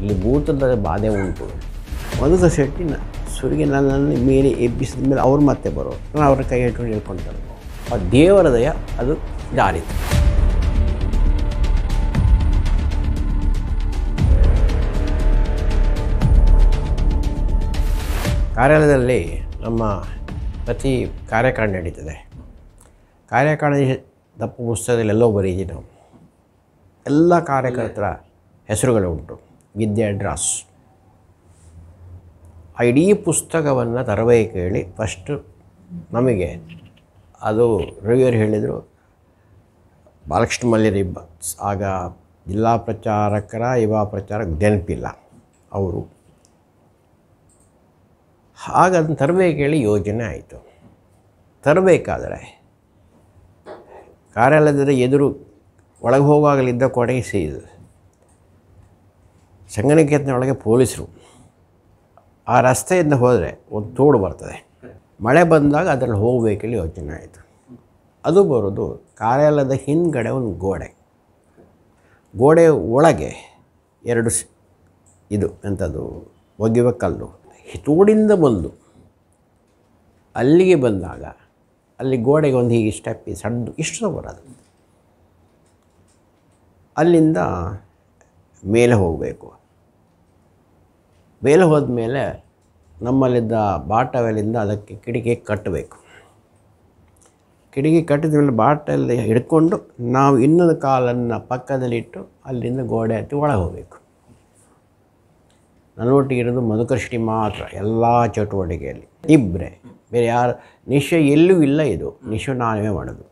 ಇಲ್ಲಿ ಭೂತದ ಬಾಧೆ ಉಂಟು ಒಂದು ಶೆಟ್ಟಿನ ಸುರಿಗೆ ನನ್ನನ್ನು ಮೇಲೆ ಎಬ್ಬಿಸಿದ ಮೇಲೆ ಅವ್ರು ಮತ್ತೆ ಬರೋ ನಾನು ಅವ್ರ ಕೈ ಇಟ್ಕೊಂಡು ಹೇಳ್ಕೊಂತಾರೆ ಆ ದೇವರ ದಯ ಅದು ದಾರಿ ಕಾರ್ಯಾಲಯದಲ್ಲಿ ನಮ್ಮ ಪ್ರತಿ ಕಾರ್ಯಕಾರಣ ನಡೀತದೆ ಕಾರ್ಯಕಾರಣ ದಪ್ಪ ಪುಸ್ತಕದಲ್ಲಿ ಎಲ್ಲೋ ಬರೀತೀವಿ ನಾವು ಎಲ್ಲ ಕಾರ್ಯಕರ್ತರ ಹೆಸರುಗಳು ಉಂಟು ವಿದ್ಯಾಡ್ರಾಸ್ ಆ ಇಡೀ ಪುಸ್ತಕವನ್ನು ತರಬೇಕು ಹೇಳಿ ಫಸ್ಟು ನಮಗೆ ಅದು ರವಿಯವರು ಹೇಳಿದರು ಬಾಲಕೃಷ್ಣ ಮಲ್ಯರಿಬ್ಬ ಆಗ ಜಿಲ್ಲಾ ಪ್ರಚಾರಕರ ಯುವ ಪ್ರಚಾರಕ ನೆನಪಿಲ್ಲ ಅವರು ಆಗ ಅದನ್ನು ತರಬೇಕು ಹೇಳಿ ಯೋಜನೆ ಆಯಿತು ತರಬೇಕಾದರೆ ಕಾರ್ಯಾಲಯದ ಎದುರು ಒಳಗೆ ಹೋಗುವಾಗಲಿದ್ದ ಕೊಡಗೆ ಸೇರಿದೆ ಒಳಗೆ ಪೊಲೀಸರು ಆ ರಸ್ತೆಯಿಂದ ಹೋದರೆ ಒಂದು ತೋಡು ಬರ್ತದೆ ಮಳೆ ಬಂದಾಗ ಅದರಲ್ಲಿ ಹೋಗಬೇಕಲ್ಲಿ ಯೋಚನೆ ಆಯಿತು ಅದು ಬರೋದು ಕಾರ್ಯಾಲಯದ ಹಿಂದ್ಗಡೆ ಒಂದು ಗೋಡೆ ಗೋಡೆ ಒಳಗೆ ಎರಡು ಇದು ಎಂಥದ್ದು ಒಗೆಯುವ ಕಲ್ಲು ತೋಡಿಂದ ಬಂದು ಅಲ್ಲಿಗೆ ಬಂದಾಗ ಅಲ್ಲಿ ಗೋಡೆಗೆ ಒಂದು ಹೀಗೆ ಸ್ಟೆಪ್ ಸಣ್ಣ ಇಷ್ಟು ಬರೋದು ಅಲ್ಲಿಂದ ಮೇಲೆ ಹೋಗಬೇಕು ಮೇಲೆ ಹೋದ ಮೇಲೆ ನಮ್ಮಲ್ಲಿದ್ದ ಬಾಟವೆಲಿಂದ ಅದಕ್ಕೆ ಕಿಟಕಿ ಕಟ್ಟಬೇಕು ಕಿಡಿಗೆ ಕಟ್ಟಿದ ಮೇಲೆ ಬಾಟಲ್ಲಿ ಹಿಡ್ಕೊಂಡು ನಾವು ಇನ್ನೊಂದು ಕಾಲನ್ನು ಪಕ್ಕದಲ್ಲಿಟ್ಟು ಅಲ್ಲಿಂದ ಗೋಡೆ ಹತ್ತಿ ಒಳಗೆ ಹೋಗಬೇಕು ನನ್ನೊಟ್ಟಿಗೆ ಇರೋದು ಮಧುಕೃಷ್ಣಿ ಮಾತ್ರ ಎಲ್ಲ ಚಟುವಟಿಕೆಯಲ್ಲಿ ಇಬ್ಬರೇ ಬೇರೆ ಯಾರು ನಿಶ ಎಲ್ಲೂ ಇಲ್ಲ ಇದು ನಿಶ ನಾನೇ ಮಾಡೋದು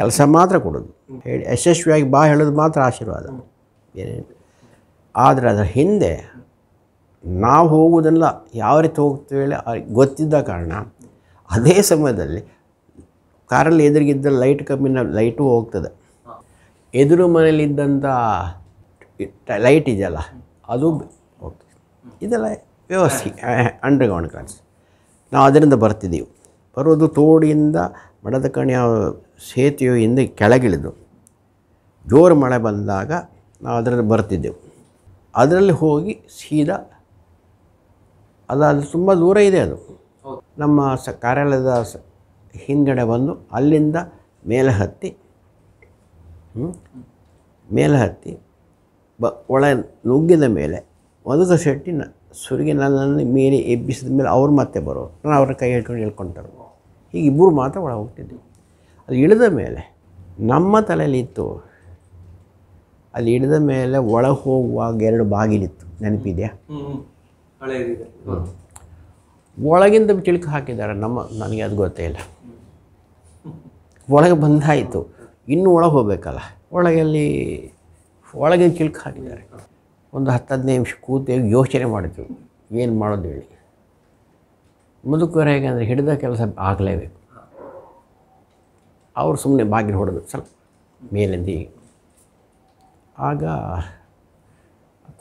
ಕೆಲಸ ಮಾತ್ರ ಕೊಡೋದು ಹೇಳಿ ಯಶಸ್ವಿಯಾಗಿ ಬಾ ಹೇಳೋದು ಮಾತ್ರ ಆಶೀರ್ವಾದ ಬೇರೆ ಆದರೆ ಅದರ ಹಿಂದೆ ನಾವು ಹೋಗುವುದೆಲ್ಲ ಯಾವ ರೀತಿ ಹೋಗ್ತೀವಿ ಗೊತ್ತಿದ್ದ ಕಾರಣ ಅದೇ ಸಮಯದಲ್ಲಿ ಕಾರಲ್ಲಿ ಎದುರಿಗಿದ್ದ ಲೈಟ್ ಕಮ್ಮಿನ ಲೈಟು ಹೋಗ್ತದೆ ಎದುರು ಮನೆಯಲ್ಲಿದ್ದಂಥ ಲೈಟ್ ಇದೆಯಲ್ಲ ಅದು ಹೋಗ್ತದೆ ಇದೆಲ್ಲ ವ್ಯವಸ್ಥೆ ಅಂಡರ್ಗ್ರೌಂಡ್ ಕಾರ್ಸ್ ನಾವು ಅದರಿಂದ ಬರ್ತಿದ್ದೀವಿ ಬರೋದು ತೋಡಿಯಿಂದ ಮಡದ ಕಣಿಯ ಸೇತುವೆಯಿಂದ ಕೆಳಗಿಳಿದು ಜೋರು ಮಳೆ ಬಂದಾಗ ನಾವು ಅದರಲ್ಲಿ ಬರ್ತಿದ್ದೆವು ಅದರಲ್ಲಿ ಹೋಗಿ ಸೀದಾ ಅದು ಅದು ತುಂಬ ದೂರ ಇದೆ ಅದು ನಮ್ಮ ಸ ಕಾರ್ಯಾಲಯದ ಸ ಹಿಂದುಗಡೆ ಬಂದು ಅಲ್ಲಿಂದ ಮೇಲೆ ಹತ್ತಿ ಮೇಲೆ ಹತ್ತಿ ಬ ಒಳ ನುಗ್ಗಿದ ಮೇಲೆ ಮಧುಕ ಶೆಟ್ಟಿ ನ ಸುರಿಗೆ ನನ್ನನ್ನು ಮೀರಿ ಎಬ್ಬಿಸಿದ ಮೇಲೆ ಅವ್ರು ಮತ್ತೆ ಬರೋರು ನಾನು ಅವ್ರ ಕೈ ಹಿಡ್ಕೊಂಡು ಹೇಳ್ಕೊಂತಾರೆ ಹೀಗೆ ಇಬ್ಬರು ಮಾತ್ರ ಒಳಗೆ ಹೋಗ್ತಿದ್ವಿ ಅದು ಇಳಿದ ಮೇಲೆ ನಮ್ಮ ತಲೆಯಲ್ಲಿ ಇತ್ತು ಅಲ್ಲಿ ಹಿಡಿದ ಮೇಲೆ ಒಳ ಹೋಗುವಾಗ ಎರಡು ಬಾಗಿಲಿತ್ತು ನೆನಪಿದೆಯಾ ಒಳಗಿಂದ ತಿಳ್ಕ ಹಾಕಿದ್ದಾರೆ ನಮ್ಮ ನನಗೆ ಅದು ಗೊತ್ತೇ ಇಲ್ಲ ಒಳಗೆ ಬಂದಾಯಿತು ಇನ್ನೂ ಒಳಗೆ ಹೋಗಬೇಕಲ್ಲ ಒಳಗಲ್ಲಿ ಒಳಗೆ ಚಿಲ್ಕು ಹಾಕಿದ್ದಾರೆ ಒಂದು ಹತ್ತು ಹದಿನೈದು ನಿಮಿಷ ಕೂತು ಯೋಚನೆ ಮಾಡಿದ್ವಿ ಏನು ಮಾಡೋದು ಹೇಳಿ ಮುದುಕರು ಹೇಗೆ ಹಿಡಿದ ಕೆಲಸ ಆಗಲೇಬೇಕು ಅವರು ಸುಮ್ಮನೆ ಬಾಗಿಲು ಹೊಡೆದು ಸ್ವಲ್ಪ ಮೇಲಿಂದ ಆಗ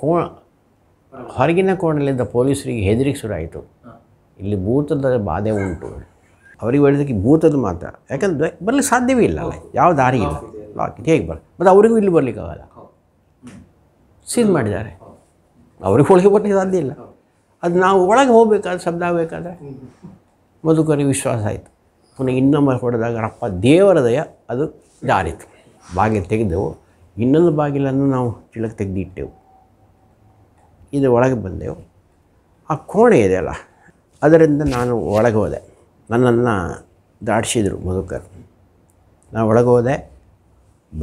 ಕೋ ಹೊರಗಿನ ಕೋಣಲ್ಲಿದ್ದ ಪೊಲೀಸರಿಗೆ ಆಯಿತು ಇಲ್ಲಿ ಭೂತದ ಬಾಧೆ ಉಂಟು ಅವರಿಗೆ ಹೇಳಿದಕ್ಕೆ ಭೂತದ ಮಾತ್ರ ಯಾಕಂದರೆ ಬರಲಿಕ್ಕೆ ಸಾಧ್ಯವೇ ಇಲ್ಲ ಅಲ್ಲ ಯಾವ ದಾರಿ ಇಲ್ಲ ಲಾಕ್ ಹೇಗೆ ಬರ ಮತ್ತು ಅವರಿಗೂ ಇಲ್ಲಿ ಬರಲಿಕ್ಕಾಗಲ್ಲ ಸೀಲ್ ಮಾಡಿದ್ದಾರೆ ಅವ್ರಿಗೆ ಒಳಗೆ ಬರಲಿಕ್ಕೆ ಸಾಧ್ಯ ಇಲ್ಲ ಅದು ನಾವು ಒಳಗೆ ಹೋಗ್ಬೇಕಾದ್ರೆ ಶಬ್ದ ಆಗಬೇಕಾದ್ರೆ ಮಧುಕರಿ ವಿಶ್ವಾಸ ಆಯಿತು ಪುನಃ ಇನ್ನೊಮ್ಮೆ ಹೊಡೆದಾಗ ರಪ್ಪ ದೇವರ ದಯ ಅದು ದಾರಿತ್ತು ಬಾಗಿಲು ತೆಗೆದೆವು ಇನ್ನೊಂದು ಬಾಗಿಲನ್ನು ನಾವು ಚಿಳಕ್ಕೆ ತೆಗೆದಿಟ್ಟೆವು ಇದು ಒಳಗೆ ಬಂದೆವು ಆ ಕೋಣೆ ಇದೆ ಅಲ್ಲ ಅದರಿಂದ ನಾನು ಒಳಗೆ ಹೋದೆ ನನ್ನನ್ನು ದಾಟಿಸಿದರು ಮಧುಕರ್ ನಾನು ಒಳಗೆ ಹೋದೆ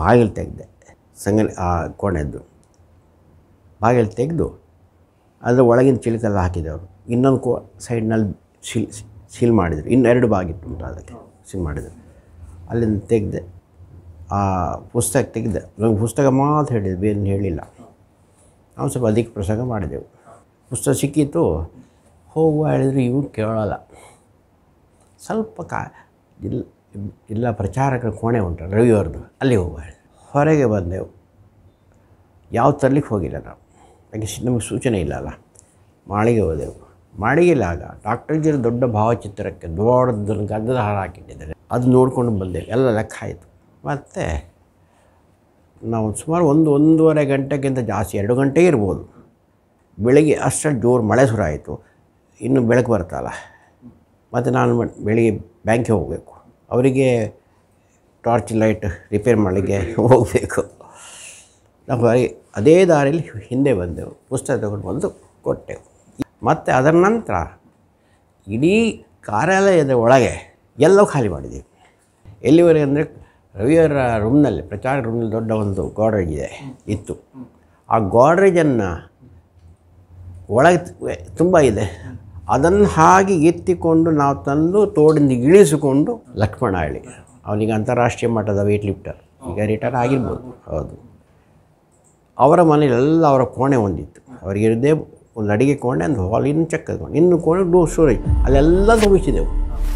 ಬಾಗಿಲು ತೆಗೆದೆ ಸಂಗಲಿ ಆ ಕೋಣೆದ್ದು ಬಾಗಿಲು ತೆಗೆದು ಅದರ ಒಳಗಿನ ಹಾಕಿದೆ ಅವರು ಇನ್ನೊಂದು ಕೋ ಸೈಡ್ನಲ್ಲಿ ಸೀಲ್ ಸೀಲ್ ಮಾಡಿದರು ಇನ್ನೆರಡು ಬಾಗಿತ್ತು ಉಂಟು ಅದಕ್ಕೆ ಸೀಲ್ ಮಾಡಿದರು ಅಲ್ಲಿಂದ ತೆಗೆದೆ ಆ ಪುಸ್ತಕ ತೆಗೆದ ನಮಗೆ ಪುಸ್ತಕ ಮಾತ್ರ ಹೇಳಿದ್ವಿ ಬೇರೆ ಹೇಳಿಲ್ಲ ನಾವು ಸ್ವಲ್ಪ ಅಧಿಕ ಪ್ರಸಂಗ ಮಾಡಿದೆವು ಪುಸ್ತಕ ಸಿಕ್ಕಿತ್ತು ಹೋಗುವ ಹೇಳಿದ್ರೆ ಇವು ಕೇಳಲ್ಲ ಸ್ವಲ್ಪ ಕಾ ಇಲ್ಲ ಇಲ್ಲ ಪ್ರಚಾರಕರ ಕೋಣೆ ಉಂಟು ರವಿಯವ್ರದ್ದು ಅಲ್ಲಿ ಹೋಗುವ ಹೊರಗೆ ಬಂದೆವು ಯಾವ ತರಲಿಕ್ಕೆ ಹೋಗಿಲ್ಲ ನಾವು ಯಾಕೆ ನಮಗೆ ಸೂಚನೆ ಇಲ್ಲ ಅಲ್ಲ ಮಾಳಿಗೆ ಹೋದೆವು ಆಗ ಡಾಕ್ಟರ್ ಜೀರ ದೊಡ್ಡ ಭಾವಚಿತ್ರಕ್ಕೆ ದೊಡ್ಡದನ್ನು ಗಂಧದ ಹಾರ ಹಾಕಿಟ್ಟಿದ್ದಾರೆ ಅದು ನೋಡ್ಕೊಂಡು ಬಂದೆವು ಎಲ್ಲ ಲೆಕ್ಕ ಆಯಿತು ಮತ್ತು ನಾವು ಸುಮಾರು ಒಂದು ಒಂದೂವರೆ ಗಂಟೆಗಿಂತ ಜಾಸ್ತಿ ಎರಡು ಗಂಟೆ ಇರ್ಬೋದು ಬೆಳಗ್ಗೆ ಅಷ್ಟು ಜೋರು ಮಳೆ ಶುರು ಆಯಿತು ಇನ್ನು ಬೆಳಕು ಬರ್ತಲ್ಲ ಮತ್ತು ನಾನು ಬೆಳಿಗ್ಗೆ ಬ್ಯಾಂಕಿಗೆ ಹೋಗಬೇಕು ಅವರಿಗೆ ಟಾರ್ಚ್ ಲೈಟ್ ರಿಪೇರ್ ಮಾಡಲಿಕ್ಕೆ ಹೋಗಬೇಕು ನಾವು ಅದೇ ದಾರಿಯಲ್ಲಿ ಹಿಂದೆ ಬಂದೆವು ಪುಸ್ತಕ ತಗೊಂಡು ಬಂದು ಕೊಟ್ಟೆವು ಮತ್ತು ಅದರ ನಂತರ ಇಡೀ ಕಾರ್ಯಾಲಯದ ಒಳಗೆ ಎಲ್ಲ ಖಾಲಿ ಮಾಡಿದ್ದೀವಿ ಎಲ್ಲಿವರೆಗೆ ಅಂದರೆ ರವಿಯವರ ರೂಮ್ನಲ್ಲಿ ಪ್ರಚಾರ ರೂಮ್ನಲ್ಲಿ ದೊಡ್ಡ ಒಂದು ಗೋಡ್ರೇಜ್ ಇದೆ ಇತ್ತು ಆ ಗೋಡ್ರೇಜನ್ನು ಒಳಗೆ ತುಂಬ ಇದೆ ಅದನ್ನು ಹಾಗೆ ಎತ್ತಿಕೊಂಡು ನಾವು ತಂದು ತೋಡಿಂದ ಇಳಿಸಿಕೊಂಡು ಲಕ್ಷ್ಮಣ ಹಳ್ಳಿ ಅವನಿಗೆ ಅಂತಾರಾಷ್ಟ್ರೀಯ ಮಟ್ಟದ ವೆಯ್ಟ್ ಲಿಫ್ಟರ್ ಈಗ ರಿಟೈರ್ ಆಗಿರ್ಬೋದು ಹೌದು ಅವರ ಮನೆಯಲ್ಲೆಲ್ಲ ಅವರ ಕೋಣೆ ಒಂದಿತ್ತು ಅವರಿಗಿರದೇ ಒಂದು ಅಡುಗೆ ಕೋಣೆ ಒಂದು ಇನ್ನು ಚಕ್ಕದ ಕೋಣೆ ಇನ್ನು ಕೋಣೆ ಡೂ ಸ್ಟೋರೇಜ್ ಅಲ್ಲೆಲ್ಲ ತುಂಬಿಸಿದೆವು